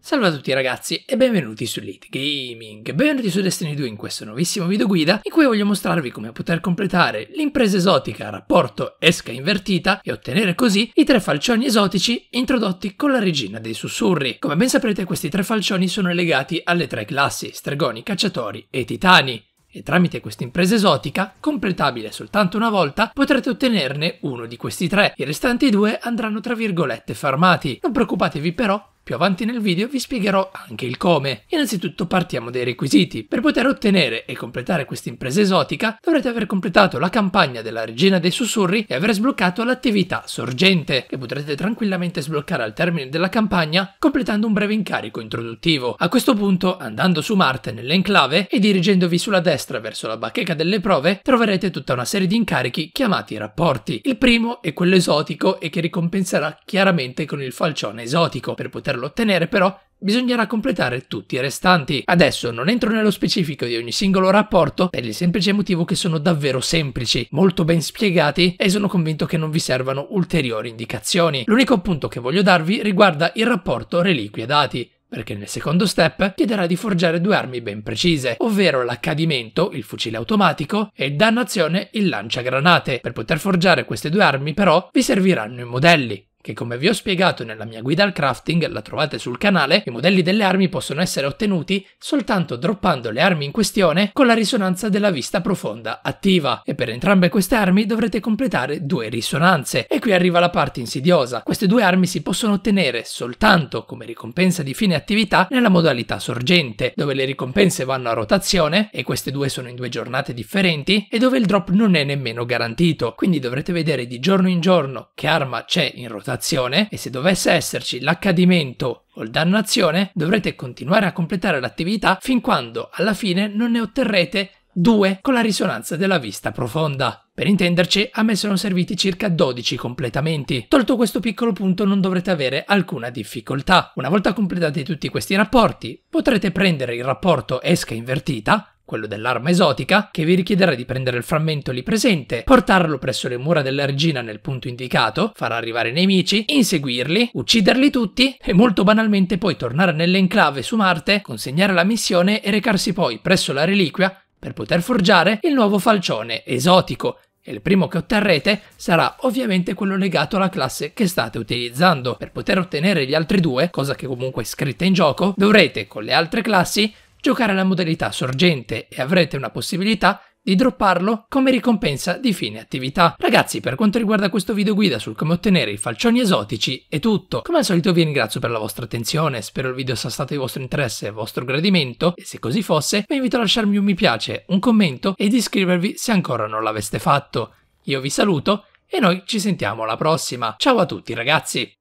Salve a tutti ragazzi e benvenuti su Elite Gaming, benvenuti su Destiny 2 in questo nuovissimo video guida in cui voglio mostrarvi come poter completare l'impresa esotica rapporto esca invertita e ottenere così i tre falcioni esotici introdotti con la regina dei sussurri. Come ben saprete questi tre falcioni sono legati alle tre classi, stregoni, cacciatori e titani e tramite questa impresa esotica, completabile soltanto una volta, potrete ottenerne uno di questi tre. I restanti due andranno tra virgolette farmati. Non preoccupatevi però più avanti nel video vi spiegherò anche il come. Innanzitutto partiamo dai requisiti. Per poter ottenere e completare questa impresa esotica dovrete aver completato la campagna della Regina dei Sussurri e aver sbloccato l'attività Sorgente, che potrete tranquillamente sbloccare al termine della campagna completando un breve incarico introduttivo. A questo punto, andando su Marte nell'enclave e dirigendovi sulla destra verso la bacheca delle prove, troverete tutta una serie di incarichi chiamati rapporti. Il primo è quello esotico e che ricompenserà chiaramente con il falcione esotico. Per poterlo poterlo ottenere però bisognerà completare tutti i restanti. Adesso non entro nello specifico di ogni singolo rapporto per il semplice motivo che sono davvero semplici, molto ben spiegati e sono convinto che non vi servano ulteriori indicazioni. L'unico punto che voglio darvi riguarda il rapporto reliquie dati, perché nel secondo step chiederà di forgiare due armi ben precise, ovvero l'accadimento, il fucile automatico, e dannazione, il lanciagranate. Per poter forgiare queste due armi però vi serviranno i modelli che come vi ho spiegato nella mia guida al crafting, la trovate sul canale, i modelli delle armi possono essere ottenuti soltanto droppando le armi in questione con la risonanza della vista profonda attiva e per entrambe queste armi dovrete completare due risonanze. E qui arriva la parte insidiosa, queste due armi si possono ottenere soltanto come ricompensa di fine attività nella modalità sorgente, dove le ricompense vanno a rotazione e queste due sono in due giornate differenti e dove il drop non è nemmeno garantito, quindi dovrete vedere di giorno in giorno che arma c'è in rotazione prenotazione e se dovesse esserci l'accadimento o il dannazione dovrete continuare a completare l'attività fin quando alla fine non ne otterrete due con la risonanza della vista profonda. Per intenderci, a me sono serviti circa 12 completamenti. Tolto questo piccolo punto non dovrete avere alcuna difficoltà. Una volta completati tutti questi rapporti, potrete prendere il rapporto esca invertita quello dell'arma esotica, che vi richiederà di prendere il frammento lì presente, portarlo presso le mura della regina nel punto indicato, far arrivare i nemici, inseguirli, ucciderli tutti e molto banalmente poi tornare nell'enclave su Marte, consegnare la missione e recarsi poi presso la reliquia per poter forgiare il nuovo falcione esotico e il primo che otterrete sarà ovviamente quello legato alla classe che state utilizzando. Per poter ottenere gli altri due, cosa che comunque è scritta in gioco, dovrete con le altre classi giocare alla modalità sorgente e avrete una possibilità di dropparlo come ricompensa di fine attività. Ragazzi, per quanto riguarda questo video guida sul come ottenere i falcioni esotici è tutto. Come al solito vi ringrazio per la vostra attenzione, spero il video sia stato di vostro interesse e vostro gradimento e se così fosse vi invito a lasciarmi un mi piace, un commento e di iscrivervi se ancora non l'aveste fatto. Io vi saluto e noi ci sentiamo alla prossima. Ciao a tutti ragazzi!